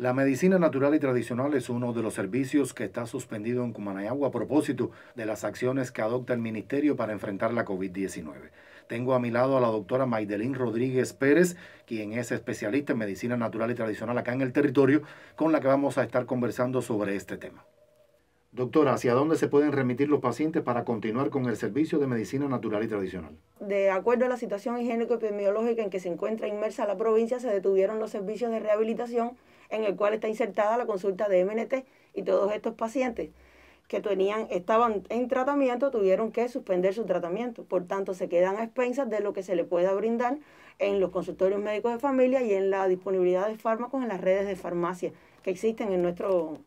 La medicina natural y tradicional es uno de los servicios que está suspendido en Cumanayagua a propósito de las acciones que adopta el Ministerio para enfrentar la COVID-19. Tengo a mi lado a la doctora Maidelín Rodríguez Pérez, quien es especialista en medicina natural y tradicional acá en el territorio, con la que vamos a estar conversando sobre este tema. Doctora, ¿hacia dónde se pueden remitir los pacientes para continuar con el servicio de medicina natural y tradicional? De acuerdo a la situación higiénico-epidemiológica en que se encuentra inmersa la provincia, se detuvieron los servicios de rehabilitación en el cual está insertada la consulta de MNT y todos estos pacientes que tenían, estaban en tratamiento tuvieron que suspender su tratamiento. Por tanto, se quedan a expensas de lo que se le pueda brindar en los consultorios médicos de familia y en la disponibilidad de fármacos en las redes de farmacia que existen en nuestro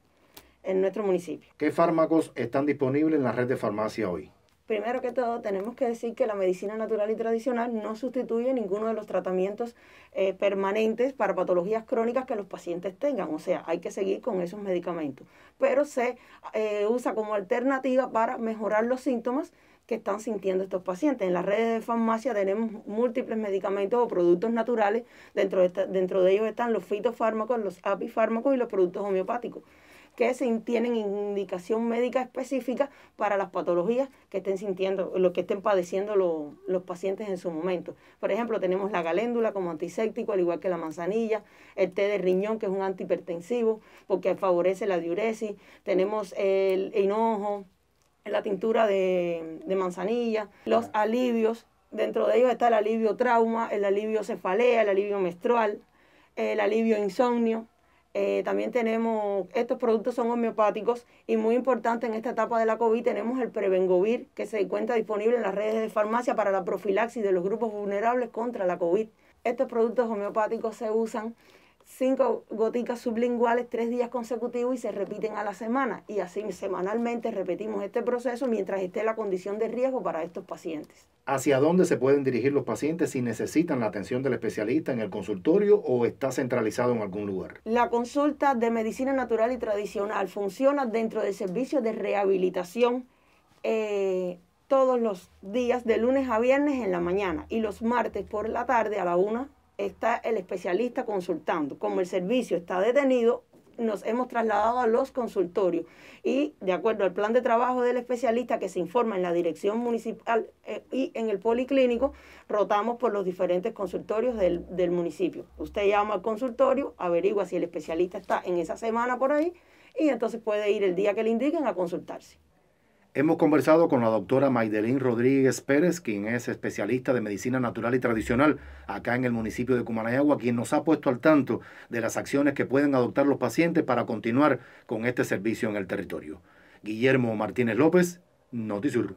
en nuestro municipio. ¿Qué fármacos están disponibles en la red de farmacia hoy? Primero que todo, tenemos que decir que la medicina natural y tradicional no sustituye ninguno de los tratamientos eh, permanentes para patologías crónicas que los pacientes tengan. O sea, hay que seguir con esos medicamentos. Pero se eh, usa como alternativa para mejorar los síntomas que están sintiendo estos pacientes. En las redes de farmacia tenemos múltiples medicamentos o productos naturales, dentro de, dentro de ellos están los fitofármacos, los apifármacos y los productos homeopáticos que se tienen indicación médica específica para las patologías que estén sintiendo, lo que estén padeciendo los pacientes en su momento. Por ejemplo, tenemos la galéndula como antiséptico, al igual que la manzanilla, el té de riñón, que es un antihipertensivo, porque favorece la diuresis, tenemos el hinojo, la tintura de, manzanilla, los alivios, dentro de ellos está el alivio trauma, el alivio cefalea, el alivio menstrual, el alivio insomnio. Eh, también tenemos, estos productos son homeopáticos y muy importante en esta etapa de la COVID tenemos el Prevengovir que se encuentra disponible en las redes de farmacia para la profilaxis de los grupos vulnerables contra la COVID. Estos productos homeopáticos se usan cinco goticas sublinguales tres días consecutivos y se repiten a la semana. Y así semanalmente repetimos este proceso mientras esté la condición de riesgo para estos pacientes. ¿Hacia dónde se pueden dirigir los pacientes si necesitan la atención del especialista en el consultorio o está centralizado en algún lugar? La consulta de medicina natural y tradicional funciona dentro del servicio de rehabilitación. Eh, todos los días de lunes a viernes en la mañana y los martes por la tarde a la una está el especialista consultando. Como el servicio está detenido, nos hemos trasladado a los consultorios y de acuerdo al plan de trabajo del especialista que se informa en la dirección municipal eh, y en el policlínico, rotamos por los diferentes consultorios del, municipio. Usted llama al consultorio, averigua si el especialista está en esa semana por ahí y entonces puede ir el día que le indiquen a consultarse. Hemos conversado con la doctora Maidelín Rodríguez Pérez, quien es especialista de medicina natural y tradicional acá en el municipio de Cumanayagua, quien nos ha puesto al tanto de las acciones que pueden adoptar los pacientes para continuar con este servicio en el territorio. Guillermo Martínez López, Notisur.